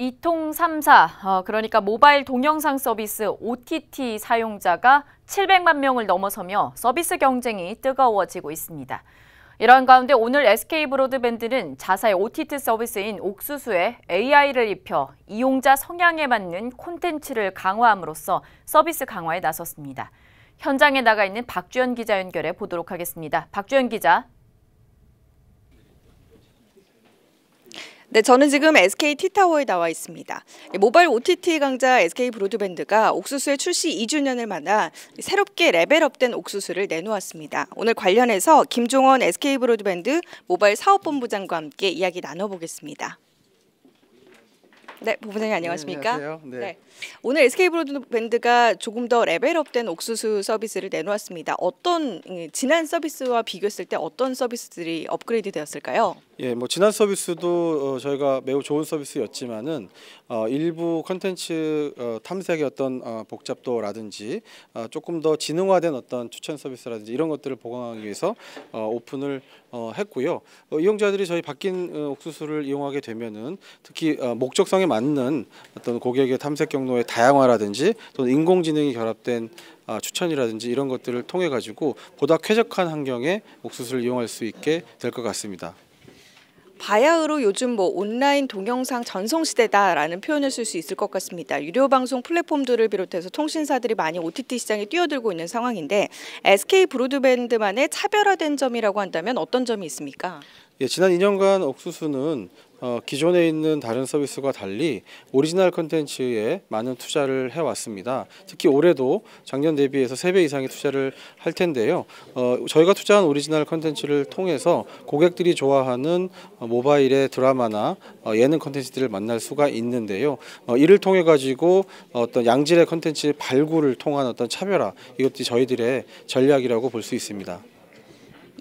이통 3사, 어, 그러니까 모바일 동영상 서비스 OTT 사용자가 700만 명을 넘어서며 서비스 경쟁이 뜨거워지고 있습니다. 이런 가운데 오늘 SK 브로드밴드는 자사의 OTT 서비스인 옥수수에 AI를 입혀 이용자 성향에 맞는 콘텐츠를 강화함으로써 서비스 강화에 나섰습니다. 현장에 나가 있는 박주연 기자 연결해 보도록 하겠습니다. 박주연 기자. 네, 저는 지금 SK 티타워에 나와 있습니다. 모바일 OTT 강자 SK 브로드밴드가 옥수수의 출시 2주년을 맞아 새롭게 레벨업된 옥수수를 내놓았습니다. 오늘 관련해서 김종원 SK 브로드밴드 모바일 사업본부장과 함께 이야기 나눠보겠습니다. 네, 부부장님 네, 안녕하십니까? 네, 안녕하세요. 네. 네. 오늘 SK 브로드밴드가 조금 더 레벨업된 옥수수 서비스를 내놓았습니다. 어떤 음, 지난 서비스와 비교했을 때 어떤 서비스들이 업그레이드 되었을까요? 예, 뭐 지난 서비스도 어, 저희가 매우 좋은 서비스였지만은 어, 일부 컨텐츠 어, 탐색의 어떤 어, 복잡도라든지 어, 조금 더 지능화된 어떤 추천 서비스라든지 이런 것들을 보강하기 위해서 어, 오픈을 어, 했고요. 어, 이용자들이 저희 바뀐 어, 옥수수를 이용하게 되면은 특히 어, 목적성에 맞는 어떤 고객의 탐색 경로의 다양화라든지 또는 인공지능이 결합된 아, 추천이라든지 이런 것들을 통해 가지고 보다 쾌적한 환경에 옥수수를 이용할 수 있게 될 것 같습니다. 바야흐로 요즘 뭐 온라인 동영상 전송 시대다라는 표현을 쓸 수 있을 것 같습니다. 유료 방송 플랫폼들을 비롯해서 통신사들이 많이 OTT 시장에 뛰어들고 있는 상황인데 SK 브로드밴드만의 차별화된 점이라고 한다면 어떤 점이 있습니까? 예, 지난 2년간 옥수수는 어, 기존에 있는 다른 서비스와 달리 오리지널 컨텐츠에 많은 투자를 해왔습니다. 특히 올해도 작년 대비해서 3배 이상의 투자를 할 텐데요. 어, 저희가 투자한 오리지널 컨텐츠를 통해서 고객들이 좋아하는 어, 모바일의 드라마나 어, 예능 컨텐츠들을 만날 수가 있는데요. 어, 이를 통해 가지고 어떤 양질의 컨텐츠 발굴을 통한 어떤 차별화 이것도 저희들의 전략이라고 볼 수 있습니다.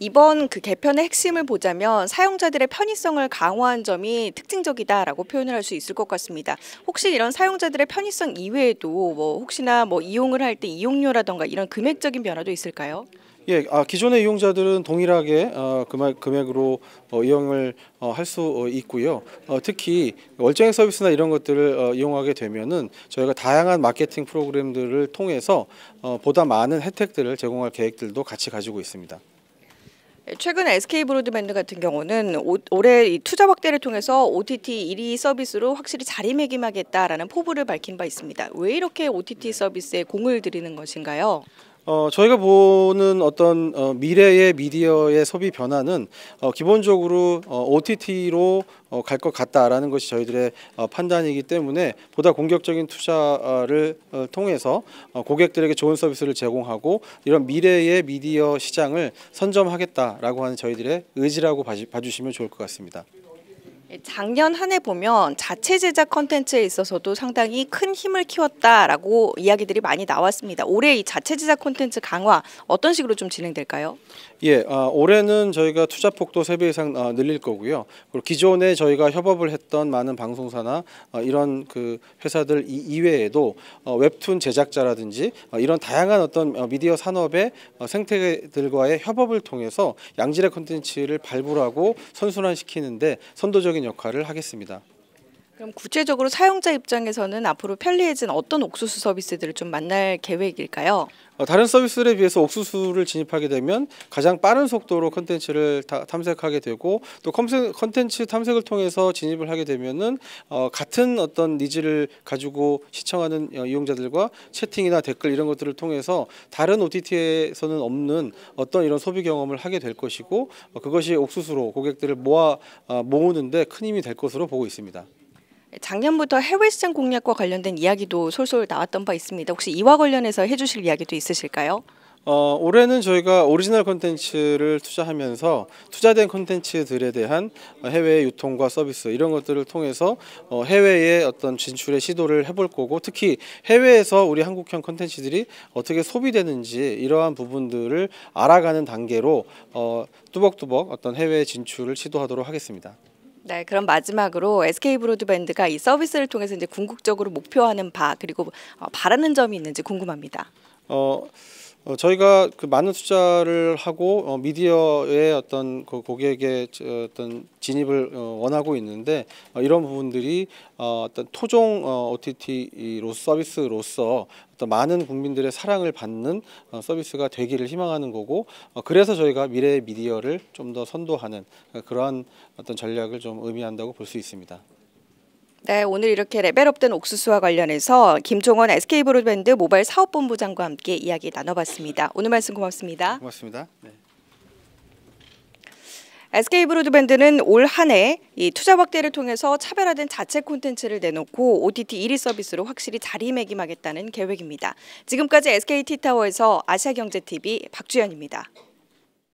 이번 그 개편의 핵심을 보자면 사용자들의 편의성을 강화한 점이 특징적이다라고 표현을 할 수 있을 것 같습니다. 혹시 이런 사용자들의 편의성 이외에도 뭐 혹시나 뭐 이용을 할 때 이용료라던가 이런 금액적인 변화도 있을까요? 예, 아, 기존의 이용자들은 동일하게 어, 금액, 금액으로 어, 이용을 어, 할수 어, 있고요. 어, 특히 월정액 서비스나 이런 것들을 어, 이용하게 되면은 저희가 다양한 마케팅 프로그램들을 통해서 어, 보다 많은 혜택들을 제공할 계획들도 같이 가지고 있습니다. 최근 SK 브로드밴드 같은 경우는 오, 올해 이 투자 확대를 통해서 OTT 1위 서비스로 확실히 자리매김하겠다라는 포부를 밝힌 바 있습니다. 왜 이렇게 OTT 네. 서비스에 공을 들이는 것인가요? 어, 저희가 보는 어떤 어, 미래의 미디어의 소비 변화는 어, 기본적으로 어, OTT로 어, 갈것 같다라는 것이 저희들의 어, 판단이기 때문에 보다 공격적인 투자를 어, 통해서 어, 고객들에게 좋은 서비스를 제공하고 이런 미래의 미디어 시장을 선점하겠다라고 하는 저희들의 의지라고 봐주시면 좋을 것 같습니다. 예, 작년 한 해 보면 자체 제작 컨텐츠에 있어서도 상당히 큰 힘을 키웠다라고 이야기들이 많이 나왔습니다. 올해 이 자체 제작 컨텐츠 강화 어떤 식으로 좀 진행될까요? 예, 어, 올해는 저희가 투자 폭도 세 배 이상 어, 늘릴 거고요. 그리고 기존에 저희가 협업을 했던 많은 방송사나 어, 이런 그 회사들 이, 이외에도 어, 웹툰 제작자라든지 어, 이런 다양한 어떤 어, 미디어 산업의 생태들과의 협업을 통해서 양질의 컨텐츠를 발굴하고 선순환시키는데 선도적인 역할을 하겠습니다. 그럼 구체적으로 사용자 입장에서는 앞으로 편리해진 어떤 옥수수 서비스들을 좀 만날 계획일까요? 어, 다른 서비스에 들 비해서 옥수수를 진입하게 되면 가장 빠른 속도로 컨텐츠를 탐색하게 되고 또 컨텐츠 탐색을 통해서 진입을 하게 되면은 어, 같은 어떤 니즈를 가지고 시청하는 어, 이용자들과 채팅이나 댓글 이런 것들을 통해서 다른 OTT에서는 없는 어떤 이런 소비 경험을 하게 될 것이고 어, 그것이 옥수수로 고객들을 모아 모으는데 큰 힘이 될 것으로 보고 있습니다. 작년부터 해외 시장 공략과 관련된 이야기도 솔솔 나왔던 바 있습니다. 혹시 이와 관련해서 해주실 이야기도 있으실까요? 어, 올해는 저희가 오리지널 콘텐츠를 투자하면서 투자된 콘텐츠들에 대한 해외 유통과 서비스 이런 것들을 통해서 어, 해외의 어떤 진출의 시도를 해볼 거고 특히 해외에서 우리 한국형 콘텐츠들이 어떻게 소비되는지 이러한 부분들을 알아가는 단계로 어, 뚜벅뚜벅 어떤 해외 진출을 시도하도록 하겠습니다. 네, 그럼 마지막으로 SK 브로드밴드가 이 서비스를 통해서 이제 궁극적으로 목표하는 바 그리고 어, 바라는 점이 있는지 궁금합니다. 어. 어, 저희가 그 많은 투자를 하고 어, 미디어의 어떤 그 고객의 어떤 진입을 어, 원하고 있는데 어, 이런 부분들이 어, 어떤 토종 어, OTT로 서비스로서 어떤 많은 국민들의 사랑을 받는 어, 서비스가 되기를 희망하는 거고 어, 그래서 저희가 미래의 미디어를 좀 더 선도하는 어, 그러한 어떤 전략을 좀 의미한다고 볼 수 있습니다. 네, 오늘 이렇게 레벨업된 옥수수와 관련해서 김종원 SK브로드밴드 모바일 사업본부장과 함께 이야기 나눠봤습니다. 오늘 말씀 고맙습니다. 고맙습니다. 네. SK 브로드밴드는 올 한해 이 투자 확대를 통해서 차별화된 자체 콘텐츠를 내놓고 OTT 1위 서비스로 확실히 자리매김하겠다는 계획입니다. 지금까지 SKT 타워에서 아시아경제TV 박주연입니다.